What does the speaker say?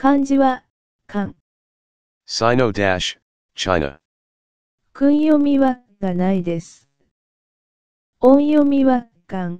漢字は、漢。Sino-China。訓読みは、がないです。音読みは、漢。